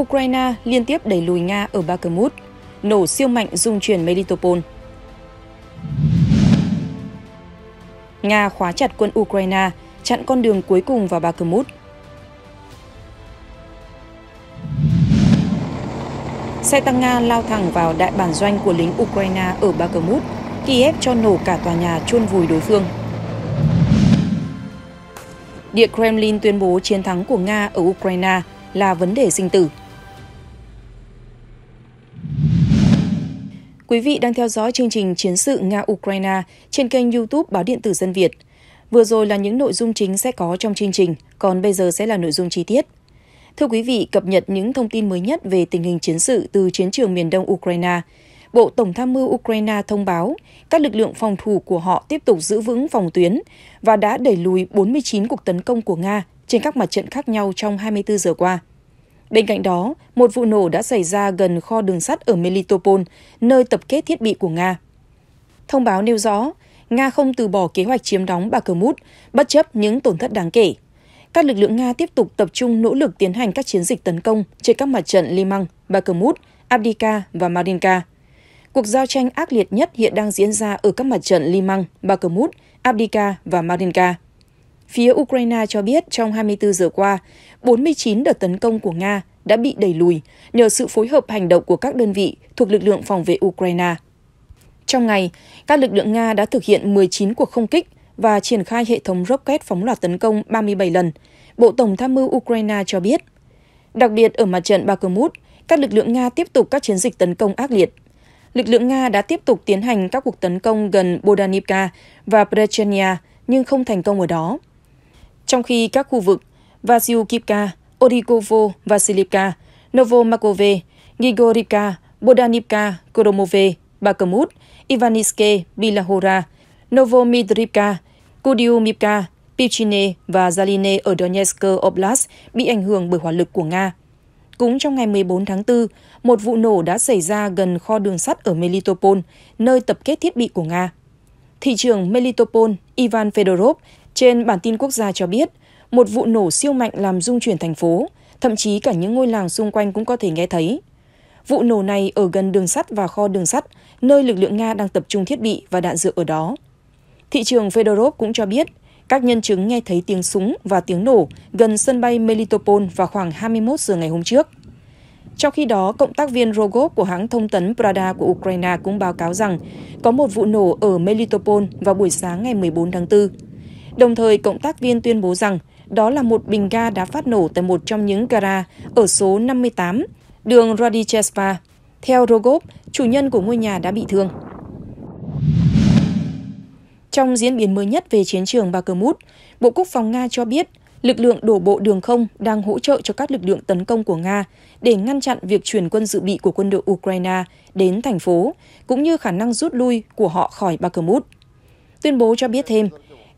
Ukraine liên tiếp đẩy lùi Nga ở Bakhmut, nổ siêu mạnh dung chuyển Melitopol. Nga khóa chặt quân Ukraine, chặn con đường cuối cùng vào Bakhmut. Xe tăng Nga lao thẳng vào đại bản doanh của lính Ukraine ở Bakhmut, Kiev cho nổ cả tòa nhà chôn vùi đối phương. Địa Kremlin tuyên bố chiến thắng của Nga ở Ukraine là vấn đề sinh tử. Quý vị đang theo dõi chương trình Chiến sự Nga-Ukraine trên kênh YouTube Báo Điện tử Dân Việt. Vừa rồi là những nội dung chính sẽ có trong chương trình, còn bây giờ sẽ là nội dung chi tiết. Thưa quý vị, cập nhật những thông tin mới nhất về tình hình chiến sự từ chiến trường miền đông Ukraine. Bộ Tổng tham mưu Ukraine thông báo các lực lượng phòng thủ của họ tiếp tục giữ vững phòng tuyến và đã đẩy lùi 49 cuộc tấn công của Nga trên các mặt trận khác nhau trong 24 giờ qua. Bên cạnh đó, một vụ nổ đã xảy ra gần kho đường sắt ở Melitopol, nơi tập kết thiết bị của Nga. Thông báo nêu rõ, Nga không từ bỏ kế hoạch chiếm đóng Bakhmut, bất chấp những tổn thất đáng kể. Các lực lượng Nga tiếp tục tập trung nỗ lực tiến hành các chiến dịch tấn công trên các mặt trận limang Bakhmut, Abdika và Marinka. Cuộc giao tranh ác liệt nhất hiện đang diễn ra ở các mặt trận limang Bakhmut, Abdika và Marinka phía Ukraine cho biết trong 24 giờ qua, 49 đợt tấn công của Nga đã bị đẩy lùi nhờ sự phối hợp hành động của các đơn vị thuộc lực lượng phòng vệ Ukraine. Trong ngày, các lực lượng Nga đã thực hiện 19 cuộc không kích và triển khai hệ thống rocket phóng loạt tấn công 37 lần, Bộ Tổng tham mưu Ukraine cho biết. Đặc biệt ở mặt trận Bakhmut, các lực lượng Nga tiếp tục các chiến dịch tấn công ác liệt. Lực lượng Nga đã tiếp tục tiến hành các cuộc tấn công gần Bodanivka và Brechenia nhưng không thành công ở đó trong khi các khu vực Vasyukivka, Orikovo, Vasilivka, Novomakove, Grigorivka, Bodanivka, Koromove, Bakhmut, Ivaniske, Bilahora, Novomidrivka, Kudiumivka, Pichine và Zaline ở Donetsk Oblast bị ảnh hưởng bởi hỏa lực của Nga. Cũng trong ngày 14 tháng 4, một vụ nổ đã xảy ra gần kho đường sắt ở Melitopol, nơi tập kết thiết bị của Nga. Thị trưởng Melitopol Ivan Fedorov trên bản tin quốc gia cho biết, một vụ nổ siêu mạnh làm rung chuyển thành phố, thậm chí cả những ngôi làng xung quanh cũng có thể nghe thấy. Vụ nổ này ở gần đường sắt và kho đường sắt, nơi lực lượng Nga đang tập trung thiết bị và đạn dược ở đó. Thị trường Fedorov cũng cho biết, các nhân chứng nghe thấy tiếng súng và tiếng nổ gần sân bay Melitopol vào khoảng 21 giờ ngày hôm trước. Trong khi đó, cộng tác viên Rogov của hãng thông tấn Prada của Ukraine cũng báo cáo rằng có một vụ nổ ở Melitopol vào buổi sáng ngày 14 tháng 4 Đồng thời, cộng tác viên tuyên bố rằng đó là một bình ga đã phát nổ tại một trong những gara ở số 58, đường Radichespa. Theo Rogov, chủ nhân của ngôi nhà đã bị thương. Trong diễn biến mới nhất về chiến trường Bakhmut, Bộ Quốc phòng Nga cho biết lực lượng đổ bộ đường không đang hỗ trợ cho các lực lượng tấn công của Nga để ngăn chặn việc chuyển quân dự bị của quân đội Ukraine đến thành phố, cũng như khả năng rút lui của họ khỏi Bakhmut. Tuyên bố cho biết thêm,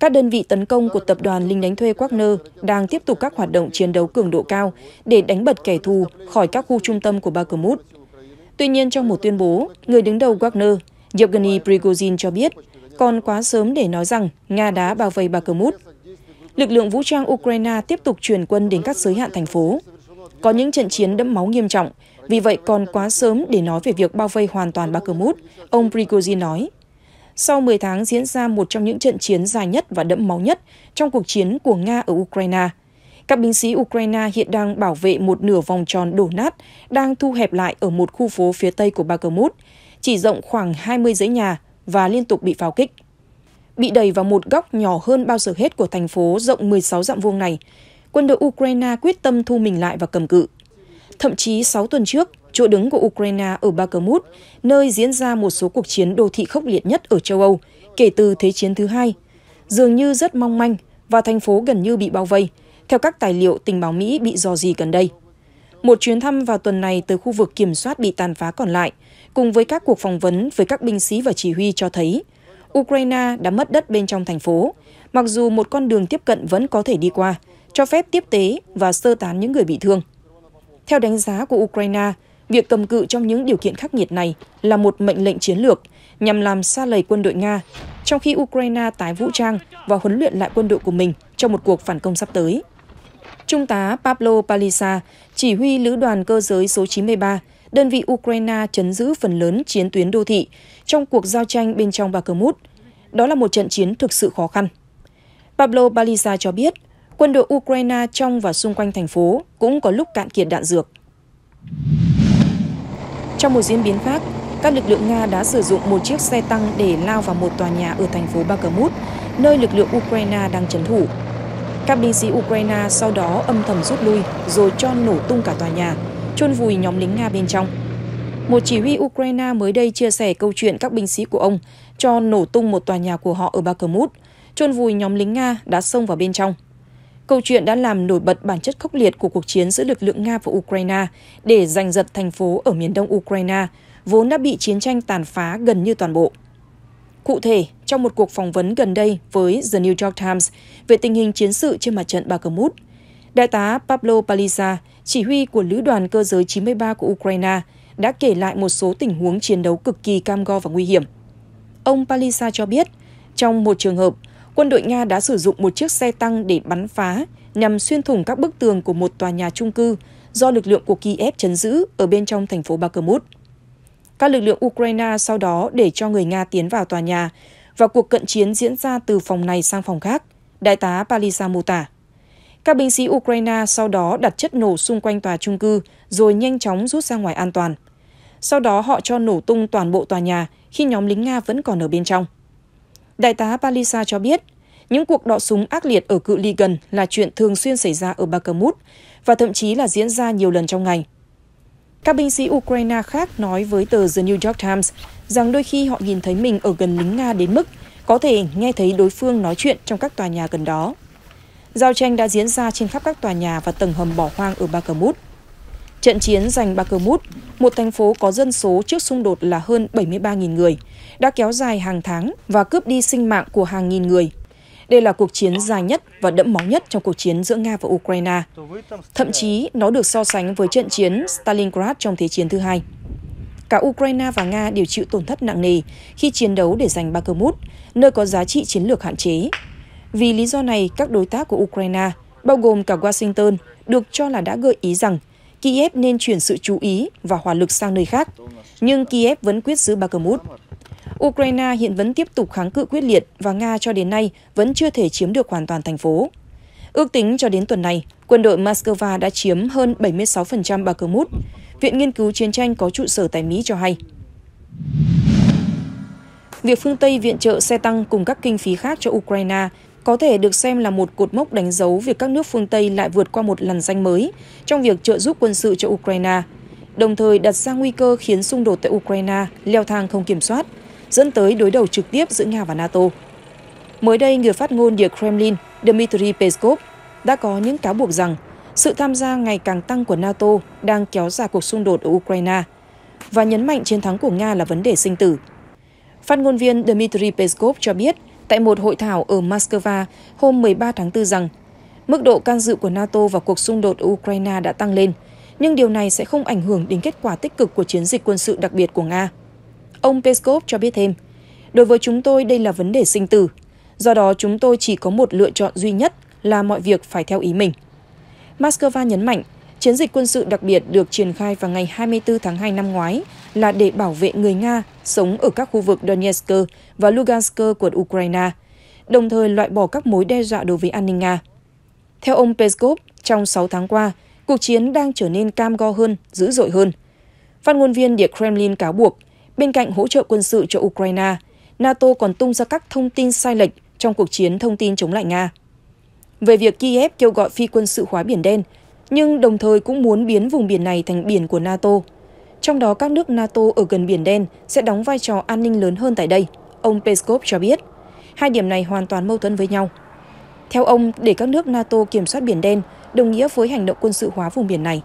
các đơn vị tấn công của tập đoàn lính đánh thuê Wagner đang tiếp tục các hoạt động chiến đấu cường độ cao để đánh bật kẻ thù khỏi các khu trung tâm của Bakhmut. Tuy nhiên, trong một tuyên bố, người đứng đầu Wagner, Yevgeny Prigozhin cho biết, còn quá sớm để nói rằng Nga đã bao vây Bakhmut. Lực lượng vũ trang Ukraine tiếp tục truyền quân đến các giới hạn thành phố. Có những trận chiến đẫm máu nghiêm trọng, vì vậy còn quá sớm để nói về việc bao vây hoàn toàn Bakhmut, ông Prigozhin nói sau 10 tháng diễn ra một trong những trận chiến dài nhất và đẫm máu nhất trong cuộc chiến của Nga ở Ukraine. Các binh sĩ Ukraine hiện đang bảo vệ một nửa vòng tròn đổ nát đang thu hẹp lại ở một khu phố phía tây của Bakhmut, chỉ rộng khoảng 20 dãy nhà và liên tục bị pháo kích. Bị đẩy vào một góc nhỏ hơn bao giờ hết của thành phố rộng 16 dặm vuông này, quân đội Ukraine quyết tâm thu mình lại và cầm cự. Thậm chí 6 tuần trước, chỗ đứng của Ukraine ở Bakhmut, nơi diễn ra một số cuộc chiến đô thị khốc liệt nhất ở châu Âu kể từ Thế chiến thứ hai, dường như rất mong manh và thành phố gần như bị bao vây, theo các tài liệu tình báo Mỹ bị dò dỉ gần đây. Một chuyến thăm vào tuần này tới khu vực kiểm soát bị tàn phá còn lại, cùng với các cuộc phỏng vấn với các binh sĩ và chỉ huy cho thấy, Ukraine đã mất đất bên trong thành phố, mặc dù một con đường tiếp cận vẫn có thể đi qua, cho phép tiếp tế và sơ tán những người bị thương. Theo đánh giá của Ukraine, Việc cầm cự trong những điều kiện khắc nghiệt này là một mệnh lệnh chiến lược nhằm làm xa lầy quân đội Nga, trong khi Ukraine tái vũ trang và huấn luyện lại quân đội của mình trong một cuộc phản công sắp tới. Trung tá Pablo Palisa, chỉ huy lữ đoàn cơ giới số 93, đơn vị Ukraine chấn giữ phần lớn chiến tuyến đô thị trong cuộc giao tranh bên trong Bakhmut. Đó là một trận chiến thực sự khó khăn. Pablo Palisa cho biết, quân đội Ukraine trong và xung quanh thành phố cũng có lúc cạn kiệt đạn dược. Trong một diễn biến khác, các lực lượng Nga đã sử dụng một chiếc xe tăng để lao vào một tòa nhà ở thành phố Bakhmut, nơi lực lượng Ukraine đang trấn thủ. Các binh sĩ Ukraine sau đó âm thầm rút lui rồi cho nổ tung cả tòa nhà, chôn vùi nhóm lính Nga bên trong. Một chỉ huy Ukraine mới đây chia sẻ câu chuyện các binh sĩ của ông cho nổ tung một tòa nhà của họ ở Bakhmut, chôn vùi nhóm lính Nga đã xông vào bên trong. Câu chuyện đã làm nổi bật bản chất khốc liệt của cuộc chiến giữa lực lượng Nga và Ukraine để giành giật thành phố ở miền đông Ukraine, vốn đã bị chiến tranh tàn phá gần như toàn bộ. Cụ thể, trong một cuộc phỏng vấn gần đây với The New York Times về tình hình chiến sự trên mặt trận Bakhmut, Đại tá Pablo Paliza, chỉ huy của Lữ đoàn Cơ giới 93 của Ukraine, đã kể lại một số tình huống chiến đấu cực kỳ cam go và nguy hiểm. Ông Paliza cho biết, trong một trường hợp, quân đội Nga đã sử dụng một chiếc xe tăng để bắn phá nhằm xuyên thủng các bức tường của một tòa nhà trung cư do lực lượng của Kiev chấn giữ ở bên trong thành phố Bakhmut. Các lực lượng Ukraine sau đó để cho người Nga tiến vào tòa nhà và cuộc cận chiến diễn ra từ phòng này sang phòng khác, Đại tá Palisa mô tả. Các binh sĩ Ukraine sau đó đặt chất nổ xung quanh tòa trung cư rồi nhanh chóng rút ra ngoài an toàn. Sau đó họ cho nổ tung toàn bộ tòa nhà khi nhóm lính Nga vẫn còn ở bên trong. Đại tá Palisa cho biết, những cuộc đọ súng ác liệt ở cự ly gần là chuyện thường xuyên xảy ra ở Bakhmut và thậm chí là diễn ra nhiều lần trong ngày. Các binh sĩ Ukraine khác nói với tờ The New York Times rằng đôi khi họ nhìn thấy mình ở gần lính Nga đến mức có thể nghe thấy đối phương nói chuyện trong các tòa nhà gần đó. Giao tranh đã diễn ra trên khắp các tòa nhà và tầng hầm bỏ hoang ở Bakhmut. Trận chiến giành Bakhmut, một thành phố có dân số trước xung đột là hơn 73.000 người, đã kéo dài hàng tháng và cướp đi sinh mạng của hàng nghìn người. Đây là cuộc chiến dài nhất và đẫm máu nhất trong cuộc chiến giữa Nga và Ukraine. Thậm chí, nó được so sánh với trận chiến Stalingrad trong Thế chiến thứ hai. Cả Ukraine và Nga đều chịu tổn thất nặng nề khi chiến đấu để giành Bakhmut, nơi có giá trị chiến lược hạn chế. Vì lý do này, các đối tác của Ukraine, bao gồm cả Washington, được cho là đã gợi ý rằng Kiev nên chuyển sự chú ý và hỏa lực sang nơi khác, nhưng Kiev vẫn quyết giữ Bakhmut. Ukraine hiện vẫn tiếp tục kháng cự quyết liệt và Nga cho đến nay vẫn chưa thể chiếm được hoàn toàn thành phố. Ước tính cho đến tuần này, quân đội Moscow đã chiếm hơn 76% Bakhmut, Viện Nghiên cứu Chiến tranh có trụ sở tại Mỹ cho hay. Việc phương Tây viện trợ xe tăng cùng các kinh phí khác cho Ukraine có thể được xem là một cột mốc đánh dấu việc các nước phương Tây lại vượt qua một lần danh mới trong việc trợ giúp quân sự cho Ukraine, đồng thời đặt ra nguy cơ khiến xung đột tại Ukraine leo thang không kiểm soát, dẫn tới đối đầu trực tiếp giữa Nga và NATO. Mới đây, người phát ngôn Điện Kremlin Dmitry Peskov đã có những cáo buộc rằng sự tham gia ngày càng tăng của NATO đang kéo dài cuộc xung đột ở Ukraine và nhấn mạnh chiến thắng của Nga là vấn đề sinh tử. Phát ngôn viên Dmitry Peskov cho biết tại một hội thảo ở Moscow hôm 13 tháng 4 rằng mức độ can dự của NATO vào cuộc xung đột ở Ukraine đã tăng lên, nhưng điều này sẽ không ảnh hưởng đến kết quả tích cực của chiến dịch quân sự đặc biệt của Nga. Ông Peskov cho biết thêm, đối với chúng tôi đây là vấn đề sinh tử, do đó chúng tôi chỉ có một lựa chọn duy nhất là mọi việc phải theo ý mình. Moscow nhấn mạnh, chiến dịch quân sự đặc biệt được triển khai vào ngày 24 tháng 2 năm ngoái là để bảo vệ người Nga sống ở các khu vực Donetsk và Lugansk của Ukraine, đồng thời loại bỏ các mối đe dọa đối với an ninh Nga. Theo ông Peskov, trong 6 tháng qua, cuộc chiến đang trở nên cam go hơn, dữ dội hơn. Phát ngôn viên Điện Kremlin cáo buộc bên cạnh hỗ trợ quân sự cho Ukraine, NATO còn tung ra các thông tin sai lệch trong cuộc chiến thông tin chống lại Nga. Về việc Kiev kêu gọi phi quân sự hóa Biển Đen, nhưng đồng thời cũng muốn biến vùng biển này thành biển của NATO. Trong đó các nước NATO ở gần Biển Đen sẽ đóng vai trò an ninh lớn hơn tại đây, ông Peskov cho biết. Hai điểm này hoàn toàn mâu thuẫn với nhau. Theo ông, để các nước NATO kiểm soát Biển Đen đồng nghĩa với hành động quân sự hóa vùng biển này.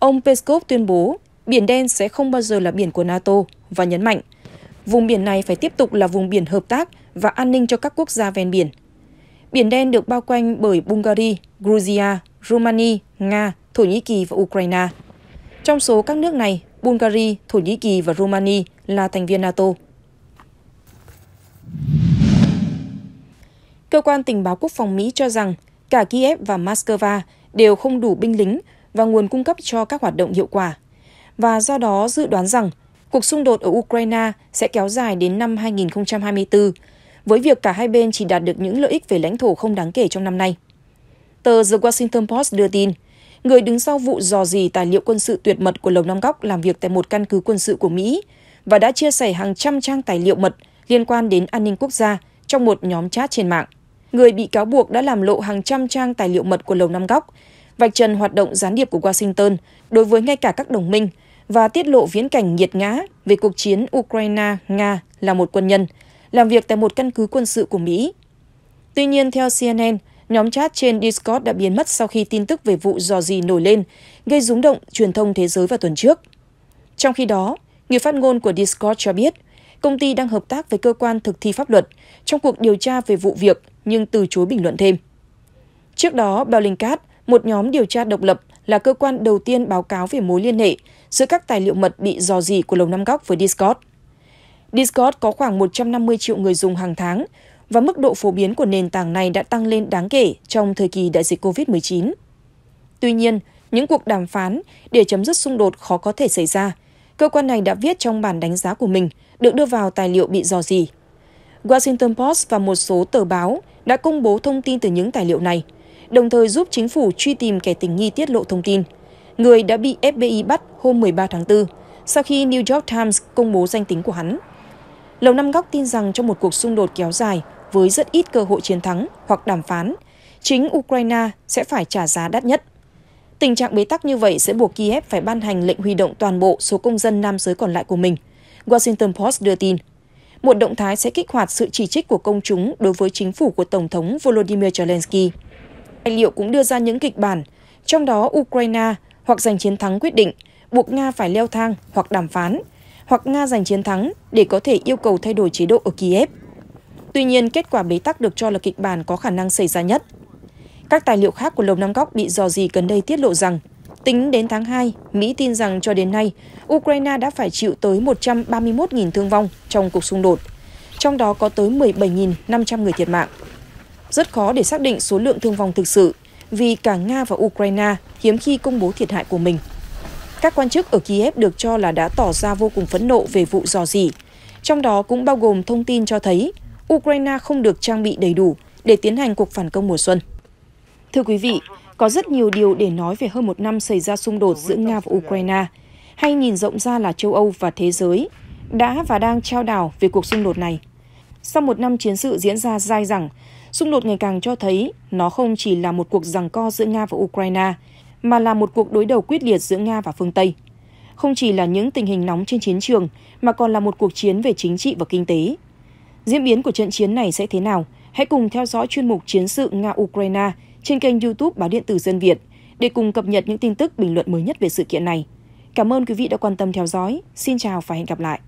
Ông Peskov tuyên bố Biển đen sẽ không bao giờ là biển của NATO và nhấn mạnh vùng biển này phải tiếp tục là vùng biển hợp tác và an ninh cho các quốc gia ven biển. Biển đen được bao quanh bởi Bulgaria, Georgia, Romania, Nga, Thổ Nhĩ Kỳ và Ukraine. Trong số các nước này, Bulgaria, Thổ Nhĩ Kỳ và Romania là thành viên NATO. Cơ quan tình báo quốc phòng Mỹ cho rằng cả Kiev và Moscow đều không đủ binh lính và nguồn cung cấp cho các hoạt động hiệu quả và do đó dự đoán rằng cuộc xung đột ở Ukraine sẽ kéo dài đến năm 2024, với việc cả hai bên chỉ đạt được những lợi ích về lãnh thổ không đáng kể trong năm nay. Tờ The Washington Post đưa tin, người đứng sau vụ dò dỉ tài liệu quân sự tuyệt mật của Lầu Năm Góc làm việc tại một căn cứ quân sự của Mỹ và đã chia sẻ hàng trăm trang tài liệu mật liên quan đến an ninh quốc gia trong một nhóm chat trên mạng. Người bị cáo buộc đã làm lộ hàng trăm trang tài liệu mật của Lầu Năm Góc, vạch trần hoạt động gián điệp của Washington đối với ngay cả các đồng minh và tiết lộ viễn cảnh nghiệt ngã về cuộc chiến Ukraine-Nga là một quân nhân, làm việc tại một căn cứ quân sự của Mỹ. Tuy nhiên, theo CNN, nhóm chat trên Discord đã biến mất sau khi tin tức về vụ dò dì nổi lên, gây rúng động truyền thông thế giới vào tuần trước. Trong khi đó, người phát ngôn của Discord cho biết, công ty đang hợp tác với cơ quan thực thi pháp luật trong cuộc điều tra về vụ việc nhưng từ chối bình luận thêm. Trước đó, Bellingcat, một nhóm điều tra độc lập là cơ quan đầu tiên báo cáo về mối liên hệ giữa các tài liệu mật bị dò dỉ của Lầu Năm Góc với Discord. Discord có khoảng 150 triệu người dùng hàng tháng và mức độ phổ biến của nền tảng này đã tăng lên đáng kể trong thời kỳ đại dịch COVID-19. Tuy nhiên, những cuộc đàm phán để chấm dứt xung đột khó có thể xảy ra. Cơ quan này đã viết trong bản đánh giá của mình được đưa vào tài liệu bị dò dỉ. Washington Post và một số tờ báo đã công bố thông tin từ những tài liệu này – đồng thời giúp chính phủ truy tìm kẻ tình nghi tiết lộ thông tin. Người đã bị FBI bắt hôm 13 tháng 4, sau khi New York Times công bố danh tính của hắn. Lầu Năm Góc tin rằng trong một cuộc xung đột kéo dài với rất ít cơ hội chiến thắng hoặc đàm phán, chính Ukraine sẽ phải trả giá đắt nhất. Tình trạng bế tắc như vậy sẽ buộc Kiev phải ban hành lệnh huy động toàn bộ số công dân nam giới còn lại của mình, Washington Post đưa tin. Một động thái sẽ kích hoạt sự chỉ trích của công chúng đối với chính phủ của Tổng thống Volodymyr Zelensky. Tài liệu cũng đưa ra những kịch bản, trong đó Ukraine hoặc giành chiến thắng quyết định, buộc Nga phải leo thang hoặc đàm phán, hoặc Nga giành chiến thắng để có thể yêu cầu thay đổi chế độ ở Kiev. Tuy nhiên, kết quả bế tắc được cho là kịch bản có khả năng xảy ra nhất. Các tài liệu khác của Lầu Năm Góc bị dò dỉ gần đây tiết lộ rằng, tính đến tháng 2, Mỹ tin rằng cho đến nay, Ukraine đã phải chịu tới 131.000 thương vong trong cuộc xung đột, trong đó có tới 17.500 người thiệt mạng. Rất khó để xác định số lượng thương vong thực sự vì cả Nga và Ukraine hiếm khi công bố thiệt hại của mình. Các quan chức ở Kiev được cho là đã tỏ ra vô cùng phẫn nộ về vụ dò dỉ, trong đó cũng bao gồm thông tin cho thấy Ukraine không được trang bị đầy đủ để tiến hành cuộc phản công mùa xuân. Thưa quý vị, có rất nhiều điều để nói về hơn một năm xảy ra xung đột giữa Nga và Ukraine, hay nhìn rộng ra là châu Âu và thế giới, đã và đang trao đảo về cuộc xung đột này. Sau một năm chiến sự diễn ra dai dẳng, Xung đột ngày càng cho thấy nó không chỉ là một cuộc giằng co giữa Nga và Ukraine, mà là một cuộc đối đầu quyết liệt giữa Nga và phương Tây. Không chỉ là những tình hình nóng trên chiến trường, mà còn là một cuộc chiến về chính trị và kinh tế. Diễn biến của trận chiến này sẽ thế nào? Hãy cùng theo dõi chuyên mục Chiến sự Nga-Ukraine trên kênh YouTube Báo Điện tử Dân Việt để cùng cập nhật những tin tức bình luận mới nhất về sự kiện này. Cảm ơn quý vị đã quan tâm theo dõi. Xin chào và hẹn gặp lại.